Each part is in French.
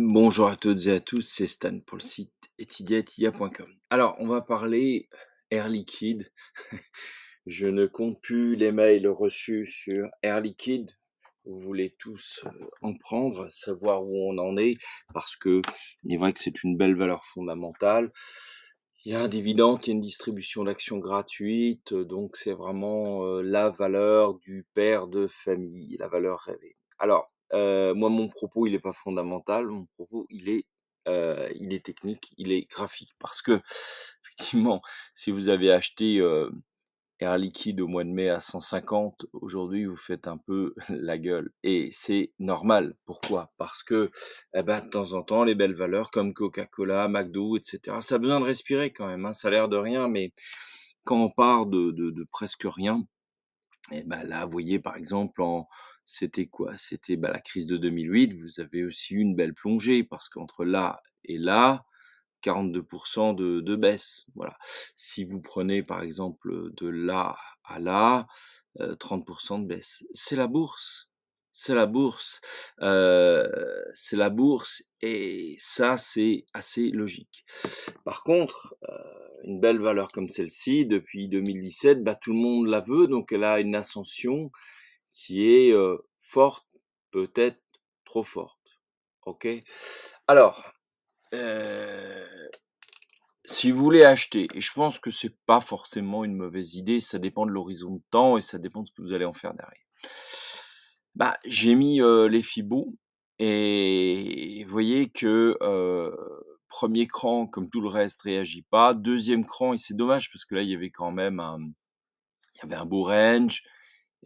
Bonjour à toutes et à tous, c'est Stan pour le site etidietia.com. Alors, on va parler Air Liquide. Je ne compte plus les mails reçus sur Air Liquide. Vous voulez tous euh, en prendre, savoir où on en est, parce que il est vrai que c'est une belle valeur fondamentale. Il y a un dividende, il y a une distribution d'actions gratuite, donc c'est vraiment euh, la valeur du père de famille, la valeur rêvée. Alors, moi, mon propos, il n'est pas fondamental. Mon propos, il est, il est technique, il est graphique. Parce que, effectivement, si vous avez acheté Air Liquide au mois de mai à 150, aujourd'hui, vous faites un peu la gueule. Et c'est normal. Pourquoi Parce que, eh ben, de temps en temps, les belles valeurs comme Coca-Cola, McDo, etc., ça a besoin de respirer quand même. Hein. Ça a l'air de rien, mais quand on part de, de presque rien, et ben là, vous voyez par exemple, en, c'était quoi C'était bah, la crise de 2008. Vous avez aussi eu une belle plongée parce qu'entre là et là, 42% de, de, baisse. Voilà. Si vous prenez par exemple de là à là, 30% euh, de baisse. C'est la bourse. C'est la bourse. Euh, c'est la bourse et ça, c'est assez logique. Par contre, euh, une belle valeur comme celle-ci depuis 2017, bah, tout le monde la veut, donc elle a une ascension qui est euh, forte, peut-être trop forte. Ok. Alors, euh, si vous voulez acheter, et je pense que c'est pas forcément une mauvaise idée, ça dépend de l'horizon de temps et ça dépend de ce que vous allez en faire derrière. Bah, j'ai mis euh, les fibous et vous voyez que Premier cran, comme tout le reste, réagit pas. Deuxième cran, et c'est dommage parce que là, il y avait quand même un, il beau range,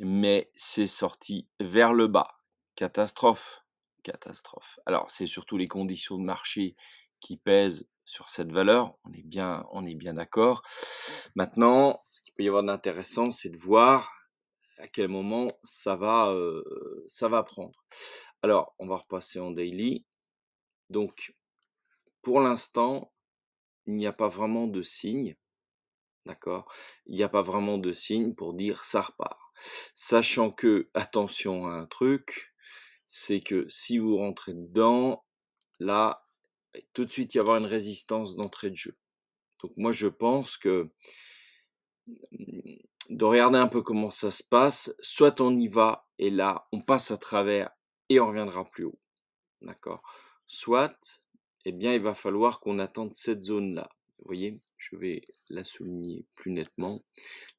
mais c'est sorti vers le bas. Catastrophe, catastrophe. Alors, c'est surtout les conditions de marché qui pèsent sur cette valeur. On est bien, on est bien d'accord. Maintenant, ce qui peut y avoir d'intéressant, c'est de voir à quel moment ça va, euh, ça va prendre. Alors, on va repasser en daily. Donc, pour l'instant, il n'y a pas vraiment de signe. D'accord Il n'y a pas vraiment de signe pour dire ça repart. Sachant que, attention à un truc, c'est que si vous rentrez dedans, là, tout de suite, il y avoir une résistance d'entrée de jeu. Donc moi, je pense que de regarder un peu comment ça se passe, soit on y va et là, on passe à travers et on reviendra plus haut. D'accord Soit eh bien, il va falloir qu'on attende cette zone-là. Vous voyez, je vais la souligner plus nettement.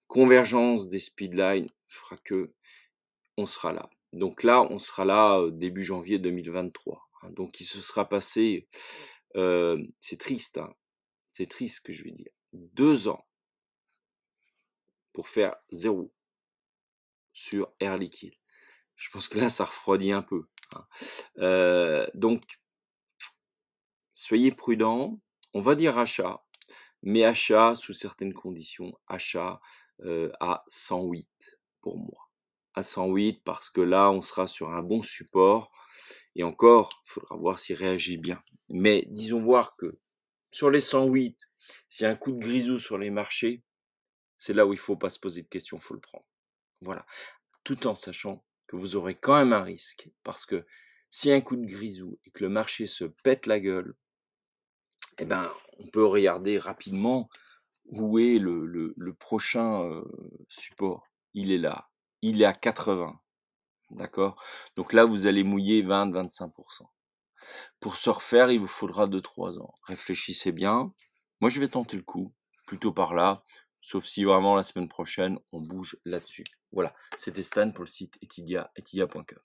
Convergence des speedlines fera que on sera là. Donc là, on sera là euh, début janvier 2023. Hein. Donc il se sera passé, euh, c'est triste, hein, c'est triste que je vais dire, deux ans pour faire zéro sur Air Liquide. Je pense que là, ça refroidit un peu. Hein. Euh, donc soyez prudent. On va dire achat, mais achat sous certaines conditions, achat euh, à 108 pour moi. À 108 parce que là, on sera sur un bon support. Et encore, il faudra voir s'il réagit bien. Mais disons voir que sur les 108, s'il y a un coup de grisou sur les marchés, c'est là où il ne faut pas se poser de questions, il faut le prendre. Voilà. Tout en sachant que vous aurez quand même un risque. Parce que si un coup de grisou et que le marché se pète la gueule, eh ben, on peut regarder rapidement où est le, prochain support. Il est là. Il est à 80. D'accord Donc là, vous allez mouiller 20-25%. Pour se refaire, il vous faudra 2-3 ans. Réfléchissez bien. Moi, je vais tenter le coup, plutôt par là, sauf si vraiment la semaine prochaine, on bouge là-dessus. Voilà, c'était Stan pour le site etidia.com.